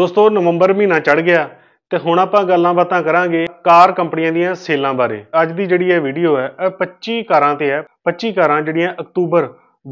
ਦੋਸਤੋ ਨਵੰਬਰ ਮਹੀਨਾ ਚੜ ਗਿਆ ਤੇ ਹੁਣ ਆਪਾਂ ਗੱਲਾਂ ਬਾਤਾਂ ਕਰਾਂਗੇ ਕਾਰ ਕੰਪਨੀਆਂ ਦੀਆਂ ਸੇਲਾਂ ਬਾਰੇ ਅੱਜ ਦੀ ਜਿਹੜੀ ਇਹ ਵੀਡੀਓ ਹੈ ਇਹ 25 ਕਾਰਾਂ ਤੇ ਹੈ 25 ਕਾਰਾਂ ਜਿਹੜੀਆਂ ਅਕਤੂਬਰ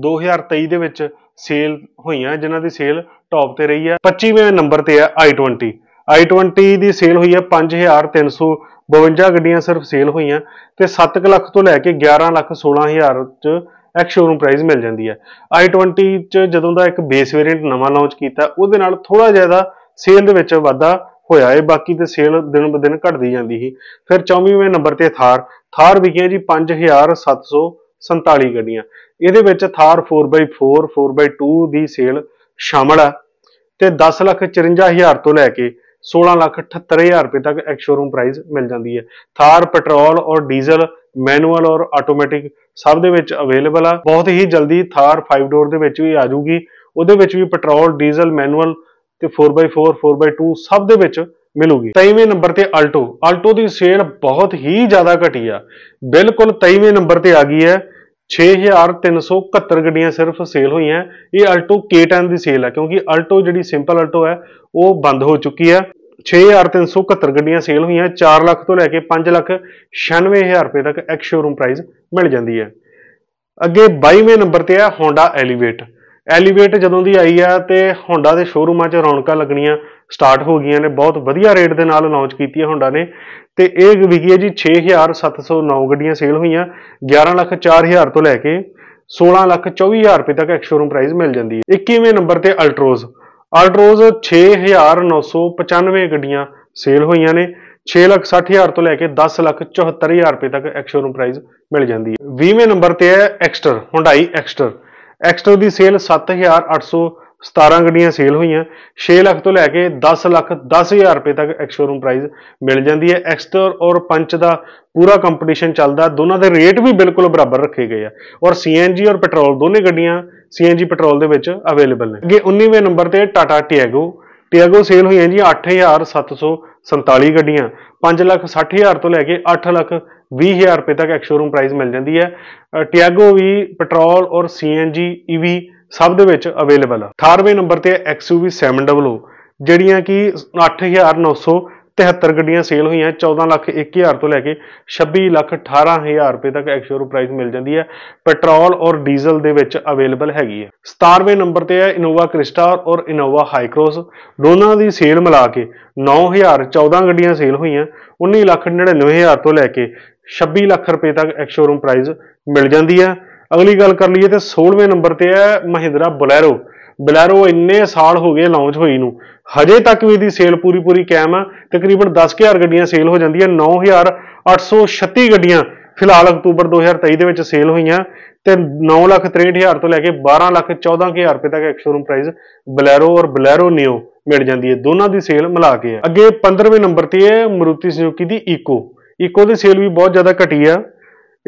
2023 ਦੇ ਵਿੱਚ ਸੇਲ ਹੋਈਆਂ ਜਿਨ੍ਹਾਂ ਦੀ ਸੇਲ ਟੌਪ ਤੇ ਰਹੀ ਹੈ 25ਵੇਂ ਨੰਬਰ ਤੇ ਹੈ i20 i20 ਦੀ ਸੇਲ ਹੋਈ ਹੈ 5352 ਗੱਡੀਆਂ ਸਿਰਫ ਸੇਲ ਹੋਈਆਂ ਤੇ 7 ਲੱਖ ਤੋਂ ਲੈ ਕੇ 11 ਲੱਖ 16000 ਚ ਇੱਕ ਸ਼ੋਰੂਮ ਪ੍ਰਾਈਸ ਮਿਲ ਜਾਂਦੀ ਹੈ i20 ਚ ਜਦੋਂ ਦਾ ਇੱਕ ਬੇਸ ਵੇਰੀਐਂਟ ਨਵਾਂ ਲਾਂਚ ਕੀਤਾ ਉਹਦੇ ਨਾਲ ਥੋੜਾ ਜਿਆਦਾ ਸੇਲ ਦੇ ਵਿੱਚ ਵਾਧਾ ਹੋਇਆ ਹੈ ਬਾਕੀ ਤੇ ਸੇਲ ਦਿਨ ਬ ਦਿਨ ਘਟਦੀ ਜਾਂਦੀ ਸੀ ਫਿਰ 24ਵੇਂ ਨੰਬਰ ਤੇ ਥਾਰ ਥਾਰ ਵਿਕੀਆਂ ਜੀ 5747 ਗੱਡੀਆਂ ਇਹਦੇ ਵਿੱਚ ਥਾਰ 4x4 4x2 ਦੀ ਸੇਲ ਸ਼ਾਮਲ ਆ ਤੇ 1054000 ਤੋਂ ਲੈ ਕੇ 1678000 ਰੁਪਏ ਤੱਕ ਇੱਕ ਸ਼ੋਰੂਮ ਪ੍ਰਾਈਸ ਮਿਲ ਜਾਂਦੀ ਹੈ ਥਾਰ ਪੈਟਰੋਲ ਔਰ ਡੀਜ਼ਲ ਮੈਨੂਅਲ ਔਰ ਆਟੋਮੈਟਿਕ ਸਭ ਦੇ ਵਿੱਚ ਅਵੇਲੇਬਲ ਆ ਬਹੁਤ ਹੀ ਜਲਦੀ ਥਾਰ 5 ਡੋਰ ਦੇ ਵਿੱਚ ਵੀ ਆ ਜਾਊਗੀ ਉਹਦੇ ਵਿੱਚ ਵੀ ਪੈਟਰੋਲ ਡੀਜ਼ਲ ਮੈਨੂਅਲ ਤੇ 4x4 4x2 ਸਭ ਦੇ ਵਿੱਚ ਮਿਲੂਗੀ 23ਵੇਂ ਨੰਬਰ ਤੇ ਆਲਟੋ ਆਲਟੋ ਦੀ ਸੇਲ ਬਹੁਤ ਹੀ ਜ਼ਿਆਦਾ ਘਟੀ ਆ ਬਿਲਕੁਲ 23ਵੇਂ ਨੰਬਰ ਤੇ ਆ ਗਈ ਹੈ 6371 ਗੱਡੀਆਂ ਸਿਰਫ ਸੇਲ ਹੋਈਆਂ ਇਹ ਆਲਟੋ K10 ਦੀ ਸੇਲ ਹੈ ਕਿਉਂਕਿ ਆਲਟੋ ਜਿਹੜੀ ਸਿੰਪਲ ਆਲਟੋ ਹੈ ਉਹ ਬੰਦ ਹੋ ਚੁੱਕੀ ਹੈ 6371 ਗੱਡੀਆਂ ਸੇਲ ਹੋਈਆਂ 4 ਲੱਖ ਤੋਂ ਲੈ ਕੇ 5 ਲੱਖ 96000 ਰੁਪਏ ਤੱਕ ਐਕਸ ਸ਼ੋਰੂਮ ਪ੍ਰਾਈਸ ਮਿਲ ਜਾਂਦੀ ਹੈ ਅੱਗੇ 22ਵੇਂ ਨੰਬਰ ਤੇ ਹੈ Honda Elevate ਐਲੀਵੇਟ ਜਦੋਂ ਦੀ ਆਈ ਆ ਤੇ ਹੋਂਡਾ ਦੇ ਸ਼ੋਰੂਮਾਂ 'ਚ ਰੌਣਕਾਂ ਲੱਗਣੀਆਂ ਸਟਾਰਟ ਹੋ ਗਈਆਂ ਨੇ ਬਹੁਤ ਵਧੀਆ ਰੇਟ ਦੇ ਨਾਲ ਲਾਂਚ ਕੀਤੀ ਹੈ ਹੋਂਡਾ ਨੇ ਤੇ ਇਹ ਵਿਕੀ ਹੈ ਜੀ 6709 ਗੱਡੀਆਂ ਸੇਲ ਹੋਈਆਂ 11 ਲੱਖ 4000 ਤੋਂ ਲੈ ਕੇ 16 ਲੱਖ 24000 ਰੁਪਏ ਤੱਕ ਇੱਕ ਸ਼ੋਰੂਮ ਪ੍ਰਾਈਸ ਮਿਲ ਜਾਂਦੀ ਹੈ 21ਵੇਂ ਨੰਬਰ ਤੇ ਅਲਟਰੋਜ਼ ਅਲਟਰੋਜ਼ 6995 ਗੱਡੀਆਂ ਸੇਲ ਹੋਈਆਂ ਨੇ 6 ਲੱਖ 60000 ਤੋਂ ਲੈ ਕੇ 10 ਲੱਖ 74000 ਰੁਪਏ ਤੱਕ ਇੱਕ ਸ਼ੋਰੂਮ ਪ੍ਰਾਈਸ ਮਿਲ ਜਾਂਦੀ ਹੈ 20ਵੇਂ ਨੰਬਰ ਤੇ ਹੈ ਐਕਸਟਰ ਹੁੰਡਾਈ ਐਕਸਟਰ ਐਕਸਟਰ ਦੀ ਸੇਲ 7817 ਗੱਡੀਆਂ ਸੇਲ ਹੋਈਆਂ 6 ਲੱਖ ਤੋਂ ਲੈ ਕੇ 10 ਲੱਖ 10000 ਰੁਪਏ ਤੱਕ ਐਕਸ ਸ਼ੋਰੂਮ ਪ੍ਰਾਈਸ ਮਿਲ ਜਾਂਦੀ ਹੈ ਐਕਸਟਰ ਔਰ ਪੰਚ ਦਾ ਪੂਰਾ ਕੰਪੀਟੀਸ਼ਨ ਚੱਲਦਾ ਦੋਨਾਂ ਦੇ ਰੇਟ ਵੀ ਬਿਲਕੁਲ ਬਰਾਬਰ ਰੱਖੇ ਗਏ ਆ ਔਰ ਸੀਐਨਜੀ ਔਰ ਪੈਟਰੋਲ ਦੋਨੇ ਗੱਡੀਆਂ ਸੀਐਨਜੀ ਪੈਟਰੋਲ ਦੇ ਵਿੱਚ ਅਵੇਲੇਬਲ ਨੇ ਅੱਗੇ 19ਵੇਂ ਨੰਬਰ ਤੇ ਟਾਟਾ ਟਿਆਗੋ ਟਿਆਗੋ ਸੇਲ ਹੋਈਆਂ ਜੀ 8700 47 ਗੱਡੀਆਂ 5,60,000 ਤੋਂ ਲੈ ਕੇ 8,20,000 ਰੁਪਏ ਤੱਕ ਇੱਕ ਸ਼ੋਰੂਮ ਪ੍ਰਾਈਸ ਮਿਲ ਜਾਂਦੀ ਹੈ ਟਿਆਗੋ ਵੀ ਪੈਟਰੋਲ ਔਰ ਸੀਐਨਜੀ ਈਵੀ e ਸਭ ਦੇ ਵਿੱਚ ਅਵੇਲੇਬਲ ਆ 18ਵੇਂ ਨੰਬਰ ਤੇ ਐਕਸਯੂਵੀ 700 ਜਿਹੜੀਆਂ ਕਿ 8900 73 ਗੱਡੀਆਂ ਸੇਲ ਹੋਈਆਂ 14 ਲੱਖ 1000 ਤੋਂ ਲੈ ਕੇ 26 ਲੱਖ 18000 ਰੁਪਏ ਤੱਕ ਐਕਸ਼ੋਰ ਪ੍ਰਾਈਸ ਮਿਲ ਜਾਂਦੀ ਹੈ ਪੈਟਰੋਲ ਔਰ ਡੀਜ਼ਲ ਦੇ ਵਿੱਚ ਅਵੇਲੇਬਲ ਹੈਗੀ ਹੈ 17ਵੇਂ ਨੰਬਰ ਤੇ ਹੈ ਇਨੋਵਾ ਕ੍ਰਿਸਟਾ ਔਰ ਇਨੋਵਾ ਹਾਈਕ੍ਰੋਸ ਦੋਨਾਂ ਦੀ ਸੇਲ ਮਿਲਾ ਕੇ 9014 ਗੱਡੀਆਂ ਸੇਲ ਹੋਈਆਂ 19 ਲੱਖ 99000 ਤੋਂ ਲੈ ਕੇ 26 ਲੱਖ ਰੁਪਏ ਤੱਕ ਐਕਸ਼ੋਰੂਮ ਪ੍ਰਾਈਸ ਮਿਲ ਜਾਂਦੀ ਹੈ ਅਗਲੀ ਗੱਲ ਕਰ ਲਈਏ ਤੇ 16ਵੇਂ ਨੰਬਰ ਤੇ ਹੈ ਮਹਿੰਦਰਾ ਬੋਲੇਰੋ ਬਲੈਰੋ ਇੰਨੇ ਸਾਲ ਹੋ ਗਏ ਲਾਂਚ ਹੋਈ ਨੂੰ ਹਜੇ ਤੱਕ ਵੀ ਇਹਦੀ ਸੇਲ ਪੂਰੀ ਪੂਰੀ ਕਾਇਮ ਆ ਤਕਰੀਬਨ 10000 ਗੱਡੀਆਂ ਸੇਲ ਹੋ ਜਾਂਦੀਆਂ 9836 ਗੱਡੀਆਂ ਫਿਲਹਾਲ ਅਕਤੂਬਰ 2023 ਦੇ ਵਿੱਚ ਸੇਲ ਹੋਈਆਂ ਤੇ 963000 ਤੋਂ ਲੈ ਕੇ 12,14,000 ਰੁਪਏ ਤੱਕ ਇੱਕ ਸ਼ੋਰੂਮ ਪ੍ਰਾਈਸ ਬਲੈਰੋ ਔਰ ਬਲੈਰੋ ਨਿਓ ਮਿਲ ਜਾਂਦੀ ਹੈ ਦੋਨਾਂ ਦੀ ਸੇਲ ਮਿਲਾ ਕੇ ਆ ਅੱਗੇ 15ਵੇਂ ਨੰਬਰ ਤੇ ਹੈ ਮਰੂਤੀ ਸੁਜ਼ੂਕੀ ਦੀ ਈਕੋ ਈਕੋ ਦੀ ਸੇਲ ਵੀ ਬਹੁਤ ਜ਼ਿਆਦਾ ਘਟੀ ਆ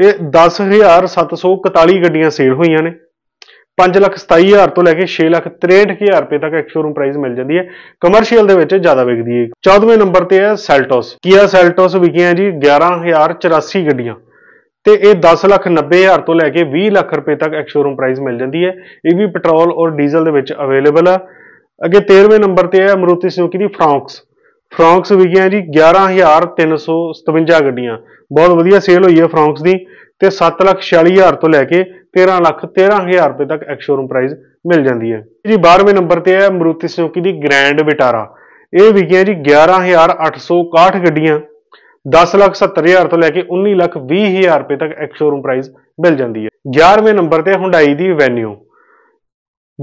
ਇਹ 10741 ਗੱਡੀਆਂ ਸੇਲ ਹੋਈਆਂ ਨੇ 527000 ਤੋਂ ਲੈ ਕੇ 663000 ਰੁਪਏ ਤੱਕ ਇੱਕ ਸ਼ੋਰੂਮ ਪ੍ਰਾਈਸ ਮਿਲ ਜਾਂਦੀ ਹੈ ਕਮਰਸ਼ੀਅਲ ਦੇ ਵਿੱਚ ਜ਼ਿਆਦਾ ਵਿਕਦੀ ਹੈ 14ਵੇਂ ਨੰਬਰ ਤੇ ਹੈ ਸੈਲਟੋਸ ਕੀਆ ਸੈਲਟੋਸ ਵਿਕੀਆਂ ਜੀ 11084 ਗੱਡੀਆਂ ਤੇ ਇਹ 10 ਲੱਖ ਤੋਂ ਲੈ ਕੇ 20 ਲੱਖ ਰੁਪਏ ਤੱਕ ਇੱਕ ਸ਼ੋਰੂਮ ਪ੍ਰਾਈਸ ਮਿਲ ਜਾਂਦੀ ਹੈ ਇਹ ਵੀ ਪੈਟਰੋਲ ਔਰ ਡੀਜ਼ਲ ਦੇ ਵਿੱਚ ਅਵੇਲੇਬਲ ਆ ਅੱਗੇ 13ਵੇਂ ਨੰਬਰ ਤੇ ਹੈ ਅਮਰੂਤੀ ਸੁਜ਼ੂਕੀ ਦੀ ਫ੍ਰੌਂਕਸ ਫ੍ਰੌਂਕਸ ਵਿਕੀਆਂ ਜੀ 11357 ਗੱਡੀਆਂ ਬਹੁਤ ਵਧੀਆ ਸੇਲ ਹੋਈ ਹੈ ਫ੍ਰੌਂਕਸ ਦੀ ਤੇ 746000 ਤੋਂ ਲੈ ਕੇ 13 ਲੱਖ 13000 ਰੁਪਏ ਤੱਕ ਸ਼ੋਰੂਮ ਪ੍ਰਾਈਸ ਮਿਲ ਜਾਂਦੀ ਹੈ ਜੀ 12ਵੇਂ ਨੰਬਰ ਤੇ ਹੈ ਮਰੂਤੀ ਸੁਜ਼ੂਕੀ ਦੀ ਗ੍ਰੈਂਡ ਵਿਟਾਰਾ ਇਹ ਵਿਕੀਆਂ ਜੀ 11861 ਗੱਡੀਆਂ 10 ਲੱਖ 70000 ਤੋਂ ਲੈ ਕੇ 19,20,000 ਰੁਪਏ ਤੱਕ ਸ਼ੋਰੂਮ ਪ੍ਰਾਈਸ ਮਿਲ ਜਾਂਦੀ ਹੈ 11ਵੇਂ ਨੰਬਰ ਤੇ ਹੁੰਡਾਈ ਦੀ ਵੈਨਿਊ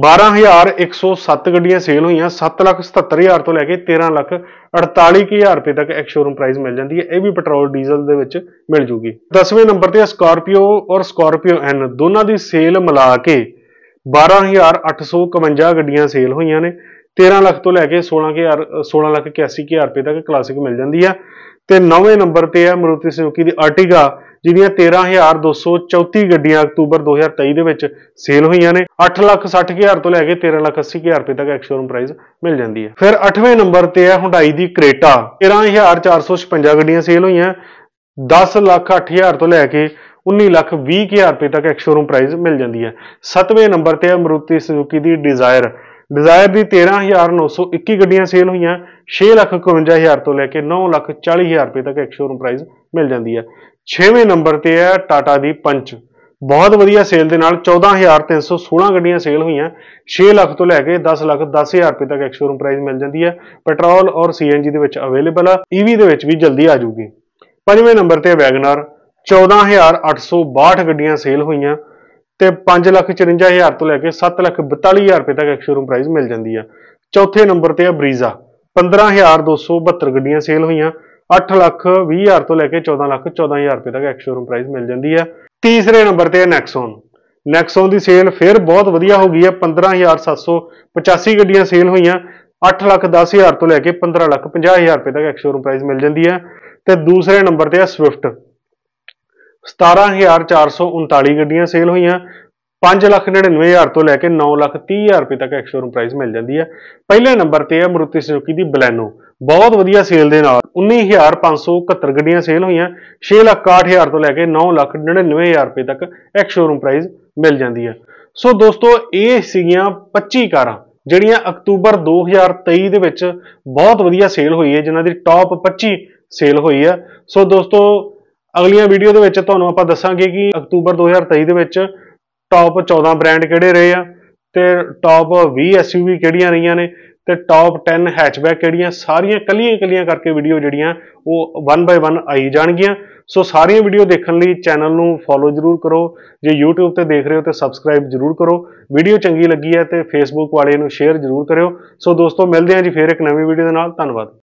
12107 ਗੱਡੀਆਂ ਸੇਲ ਹੋਈਆਂ 777000 ਤੋਂ ਲੈ ਕੇ 13 ਲੱਖ 48000 ਰੁਪਏ ਤੱਕ ਇੱਕ ਸ਼ੋਰੂਮ ਪ੍ਰਾਈਸ ਮਿਲ ਜਾਂਦੀ ਹੈ ਇਹ ਵੀ ਪੈਟਰੋਲ ਡੀਜ਼ਲ ਦੇ ਵਿੱਚ ਮਿਲ ਜੂਗੀ 10ਵੇਂ ਨੰਬਰ ਤੇ ਸਕਾਰਪੀਓ ਔਰ ਸਕਾਰਪੀਓ ਐਨ ਦੋਨਾਂ ਦੀ ਸੇਲ ਮਿਲਾ ਕੇ 12851 ਗੱਡੀਆਂ ਸੇਲ ਹੋਈਆਂ ਨੇ 13 ਲੱਖ ਤੋਂ ਲੈ ਕੇ 16000 16 ਲੱਖ 81000 ਰੁਪਏ ਤੱਕ ਕਲਾਸਿਕ ਮਿਲ ਜਾਂਦੀ ਹੈ ਤੇ 9ਵੇਂ ਨੰਬਰ ਤੇ ਹੈ ਮਰੂਤੀ ਸੁਜ਼ੂਕੀ ਦੀ ਆਰਟੀਗਾ ਜਿਹਦੀਆਂ 13234 ਗੱਡੀਆਂ ਅਕਤੂਬਰ 2023 ਦੇ ਵਿੱਚ ਸੇਲ ਹੋਈਆਂ ਨੇ 860000 ਤੋਂ ਲੈ ਕੇ 1380000 ਰੁਪਏ ਤੱਕ ਐਕਸ਼ੋਰੂਮ ਪ੍ਰਾਈਸ ਮਿਲ ਜਾਂਦੀ ਹੈ ਫਿਰ 8ਵੇਂ ਨੰਬਰ ਤੇ ਹੈ ਹੁੰਡਾਈ ਦੀ ਕ੍ਰੇਟਾ 13456 ਗੱਡੀਆਂ ਸੇਲ ਹੋਈਆਂ 10 ਲੱਖ 8000 ਤੋਂ ਲੈ ਕੇ 19 ਲੱਖ ਰੁਪਏ ਤੱਕ ਐਕਸ਼ੋਰੂਮ ਪ੍ਰਾਈਸ ਮਿਲ ਜਾਂਦੀ ਹੈ 7ਵੇਂ ਨੰਬਰ ਤੇ ਹੈ ਮਰੂਤੀ ਸੁਜ਼ੂਕੀ ਦੀ ਡਿਜ਼ਾਇਰ ਡਿਜ਼ਾਇਰ ਦੀ 13921 ਗੱਡੀਆਂ ਸੇਲ ਹੋਈਆਂ 6 ਲੱਖ ਤੋਂ ਲੈ ਕੇ 9 ਲੱਖ ਰੁਪਏ ਤੱਕ ਐਕਸ਼ੋਰੂਮ ਪ੍ਰਾਈਸ ਮਿਲ ਜਾਂਦੀ ਹੈ 6ਵੇਂ ਨੰਬਰ ਤੇ ਹੈ ਟਾਟਾ ਦੀ ਪੰਚ ਬਹੁਤ ਵਧੀਆ ਸੇਲ ਦੇ ਨਾਲ 14316 ਗੱਡੀਆਂ ਸੇਲ ਹੋਈਆਂ 6 ਲੱਖ ਤੋਂ ਲੈ ਕੇ 10 ਲੱਖ 10000 ਰੁਪਏ ਤੱਕ ਐਕਸ ਸ਼ੋਰੂਮ ਪ੍ਰਾਈਸ ਮਿਲ ਜਾਂਦੀ ਹੈ ਪੈਟਰੋਲ ਔਰ ਸੀਐਨਜੀ ਦੇ ਵਿੱਚ ਅਵੇਲੇਬਲ ਆ ਈਵੀ e ਦੇ ਵਿੱਚ ਵੀ ਜਲਦੀ ਆ ਜੂਗੀ 5ਵੇਂ ਨੰਬਰ ਤੇ ਵੈਗਨਰ 14862 ਗੱਡੀਆਂ ਸੇਲ ਹੋਈਆਂ ਤੇ 554000 ਤੋਂ ਲੈ ਕੇ 742000 ਰੁਪਏ ਤੱਕ ਐਕਸ ਸ਼ੋਰੂਮ ਪ੍ਰਾਈਸ ਮਿਲ ਜਾਂਦੀ ਆ ਚੌਥੇ ਨੰਬਰ ਤੇ ਆ ਬਰੀਜ਼ਾ 15272 ਗੱਡੀਆਂ ਸੇਲ ਹੋਈਆਂ 8 ਲੱਖ 20 ਹਜ਼ਾਰ ਤੋਂ ਲੈ ਕੇ 14 ਲੱਖ 14 ਹਜ਼ਾਰ ਰੁਪਏ ਤੱਕ ਐਕਸ ਸ਼ੋਰੂਮ ਪ੍ਰਾਈਸ ਮਿਲ ਜਾਂਦੀ ਹੈ ਤੀਸਰੇ ਨੰਬਰ ਤੇ ਹੈ ਨੈਕਸੋਨ ਨੈਕਸੋਨ ਦੀ ਸੇਲ ਫਿਰ ਬਹੁਤ ਵਧੀਆ ਹੋ ਗਈ ਹੈ 15785 ਗੱਡੀਆਂ ਸੇਲ ਹੋਈਆਂ 8 ਲੱਖ 10 ਹਜ਼ਾਰ ਤੋਂ ਲੈ ਕੇ 15 ਲੱਖ 50 ਹਜ਼ਾਰ ਰੁਪਏ ਤੱਕ ਐਕਸ ਸ਼ੋਰੂਮ ਪ੍ਰਾਈਸ ਮਿਲ ਜਾਂਦੀ ਹੈ ਤੇ ਦੂਸਰੇ ਨੰਬਰ ਤੇ ਹੈ ਸਵਿਫਟ 17439 ਗੱਡੀਆਂ ਸੇਲ ਹੋਈਆਂ 5,99,000 ਤੋਂ ਲੈ ਕੇ 9,30,000 ਰੁਪਏ ਤੱਕ ਐਕਸ ਸ਼ੋਰੂਮ ਪ੍ਰਾਈਸ ਮਿਲ ਜਾਂਦੀ ਹੈ ਪਹਿਲੇ ਨੰਬਰ ਤੇ ਹੈ ਮਰੂਤੀ ਸੁਜ਼ੂਕੀ ਦੀ ਬਲੈਨੋ ਬਹੁਤ ਵਧੀਆ ਸੇਲ ਦੇ ਨਾਲ 19571 ਗੱਡੀਆਂ ਸੇਲ ਹੋਈਆਂ 661000 ਤੋਂ ਲੈ ਕੇ 999000 ਰੁਪਏ ਤੱਕ ਇੱਕ ਸ਼ੋਰੂਮ ਪ੍ਰਾਈਸ ਮਿਲ ਜਾਂਦੀ ਹੈ ਸੋ ਦੋਸਤੋ ਇਹ ਸੀਗੀਆਂ 25 ਕਾਰਾਂ ਜਿਹੜੀਆਂ ਅਕਤੂਬਰ 2023 ਦੇ ਵਿੱਚ ਬਹੁਤ ਵਧੀਆ ਸੇਲ ਹੋਈ ਹੈ ਜਿਨ੍ਹਾਂ ਦੀ ਟਾਪ 25 ਸੇਲ ਹੋਈ ਹੈ ਸੋ ਦੋਸਤੋ ਅਗਲੀਆਂ ਵੀਡੀਓ ਦੇ ਵਿੱਚ ਤੁਹਾਨੂੰ ਆਪਾਂ ਦੱਸਾਂਗੇ ਕਿ ਅਕਤੂਬਰ 2023 ਦੇ ਵਿੱਚ ਟਾਪ 14 ਬ੍ਰਾਂਡ ਕਿਹੜੇ ਰਹੇ ਆ ਤੇ ਟਾਪ 20 SUV ਕਿਹੜੀਆਂ ਰਹੀਆਂ ਨੇ ਤੇ ਟਾਪ 10 ਹੈਚਬੈਕ ਕਿਹੜੀਆਂ ਸਾਰੀਆਂ ਕਲੀਆਂ-ਕਲੀਆਂ ਕਰਕੇ ਵੀਡੀਓ ਜਿਹੜੀਆਂ ਉਹ 1 ਬਾਈ 1 ਆਈ ਜਾਣਗੀਆਂ ਸੋ ਸਾਰੀਆਂ ਵੀਡੀਓ ਦੇਖਣ ਲਈ ਚੈਨਲ ਨੂੰ ਫੋਲੋ ਜਰੂਰ ਕਰੋ ਜੇ YouTube ਤੇ ਦੇਖ ਰਹੇ ਹੋ ਤੇ ਸਬਸਕ੍ਰਾਈਬ ਜਰੂਰ ਕਰੋ ਵੀਡੀਓ ਚੰਗੀ ਲੱਗੀ ਹੈ ਤੇ Facebook ਵਾਲੇ ਨੂੰ ਸ਼ੇਅਰ ਜਰੂਰ ਕਰਿਓ ਸੋ ਦੋਸਤੋ ਮਿਲਦੇ ਹਾਂ ਜੀ ਫੇਰ ਇੱਕ ਨਵੀਂ ਵੀਡੀਓ ਦੇ ਨਾਲ ਧੰਨਵਾਦ